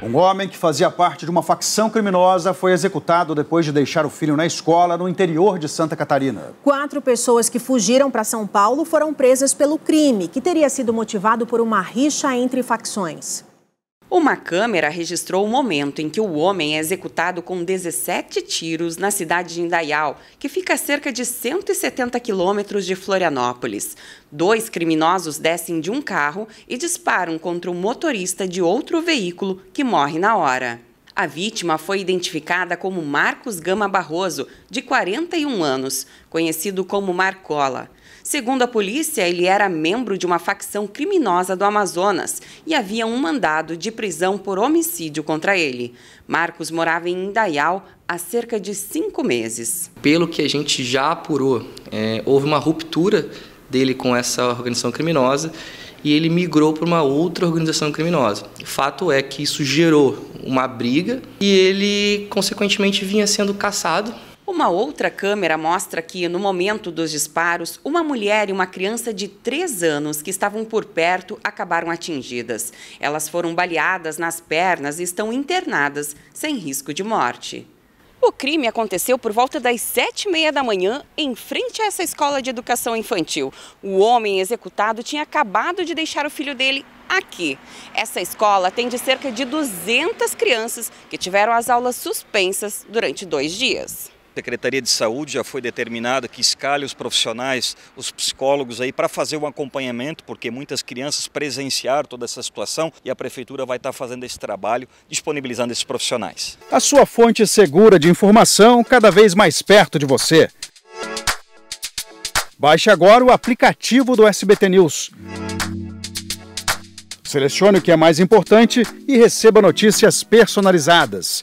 Um homem que fazia parte de uma facção criminosa foi executado depois de deixar o filho na escola no interior de Santa Catarina. Quatro pessoas que fugiram para São Paulo foram presas pelo crime, que teria sido motivado por uma rixa entre facções. Uma câmera registrou o momento em que o homem é executado com 17 tiros na cidade de Indaial, que fica a cerca de 170 quilômetros de Florianópolis. Dois criminosos descem de um carro e disparam contra o motorista de outro veículo, que morre na hora. A vítima foi identificada como Marcos Gama Barroso, de 41 anos, conhecido como Marcola. Segundo a polícia, ele era membro de uma facção criminosa do Amazonas e havia um mandado de prisão por homicídio contra ele. Marcos morava em Indaial há cerca de cinco meses. Pelo que a gente já apurou, é, houve uma ruptura dele com essa organização criminosa e ele migrou para uma outra organização criminosa. Fato é que isso gerou uma briga e ele, consequentemente, vinha sendo caçado. Uma outra câmera mostra que, no momento dos disparos, uma mulher e uma criança de 3 anos que estavam por perto acabaram atingidas. Elas foram baleadas nas pernas e estão internadas, sem risco de morte. O crime aconteceu por volta das sete e meia da manhã, em frente a essa escola de educação infantil. O homem executado tinha acabado de deixar o filho dele aqui. Essa escola atende cerca de 200 crianças que tiveram as aulas suspensas durante dois dias. Secretaria de Saúde já foi determinado que escalhe os profissionais, os psicólogos aí para fazer o um acompanhamento, porque muitas crianças presenciaram toda essa situação e a prefeitura vai estar tá fazendo esse trabalho, disponibilizando esses profissionais. A sua fonte segura de informação cada vez mais perto de você. Baixe agora o aplicativo do SBT News. Selecione o que é mais importante e receba notícias personalizadas